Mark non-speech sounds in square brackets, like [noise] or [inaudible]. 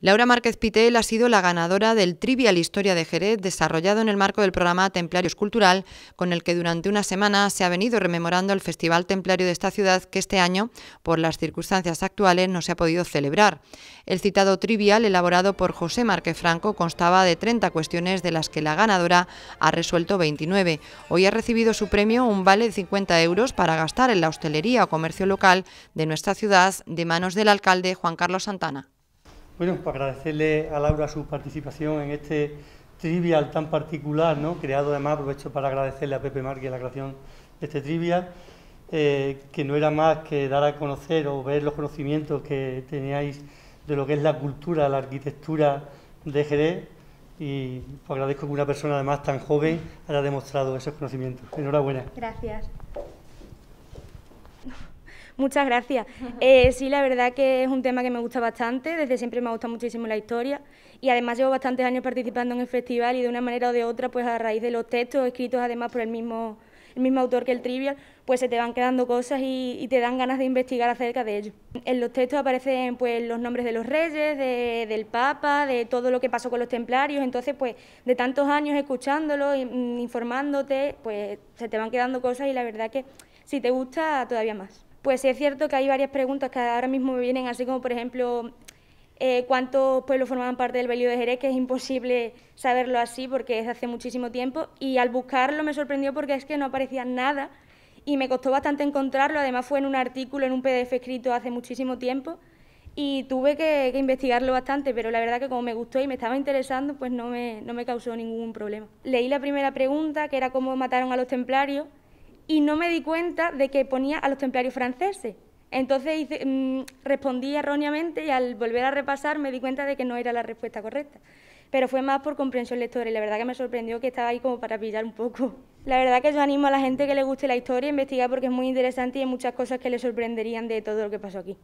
Laura Márquez Pitel ha sido la ganadora del Trivial Historia de Jerez, desarrollado en el marco del programa Templarios Cultural, con el que durante una semana se ha venido rememorando el Festival Templario de esta ciudad, que este año, por las circunstancias actuales, no se ha podido celebrar. El citado Trivial, elaborado por José Márquez Franco, constaba de 30 cuestiones, de las que la ganadora ha resuelto 29. Hoy ha recibido su premio un vale de 50 euros para gastar en la hostelería o comercio local de nuestra ciudad, de manos del alcalde Juan Carlos Santana. Bueno, para pues agradecerle a Laura su participación en este trivial tan particular, ¿no? creado además, aprovecho para agradecerle a Pepe Marque la creación de este trivial, eh, que no era más que dar a conocer o ver los conocimientos que teníais de lo que es la cultura, la arquitectura de Jerez, y agradezco que una persona además tan joven haya demostrado esos conocimientos. Enhorabuena. Gracias. Muchas gracias. [laughs] Eh, sí, la verdad que es un tema que me gusta bastante, desde siempre me ha gustado muchísimo la historia y además llevo bastantes años participando en el festival y de una manera o de otra, pues a raíz de los textos escritos además por el mismo, el mismo autor que el Trivial, pues se te van quedando cosas y, te dan ganas de investigar acerca de ellos. En los textos aparecen pues los nombres de los reyes, del Papa, de todo lo que pasó con los templarios, entonces pues de tantos años escuchándolo, informándote, pues se te van quedando cosas y la verdad que si te gusta todavía más. Pues sí es cierto que hay varias preguntas que ahora mismo me vienen, así como por ejemplo eh, cuántos pueblos formaban parte del Belío de Jerez, que es imposible saberlo así porque es hace muchísimo tiempo. Y al buscarlo me sorprendió porque es que no aparecía nada y me costó bastante encontrarlo. Además fue en un artículo, en un PDF escrito hace muchísimo tiempo y tuve que, investigarlo bastante, pero la verdad que como me gustó y me estaba interesando, pues no me causó ningún problema. Leí la primera pregunta, que era cómo mataron a los templarios, y no me di cuenta de que ponía a los templarios franceses. Entonces mm, respondí erróneamente y al volver a repasar me di cuenta de que no era la respuesta correcta. Pero fue más por comprensión lectora y la verdad que me sorprendió que estaba ahí como para pillar un poco. La verdad que yo animo a la gente que le guste la historia a investigar porque es muy interesante y hay muchas cosas que le sorprenderían de todo lo que pasó aquí.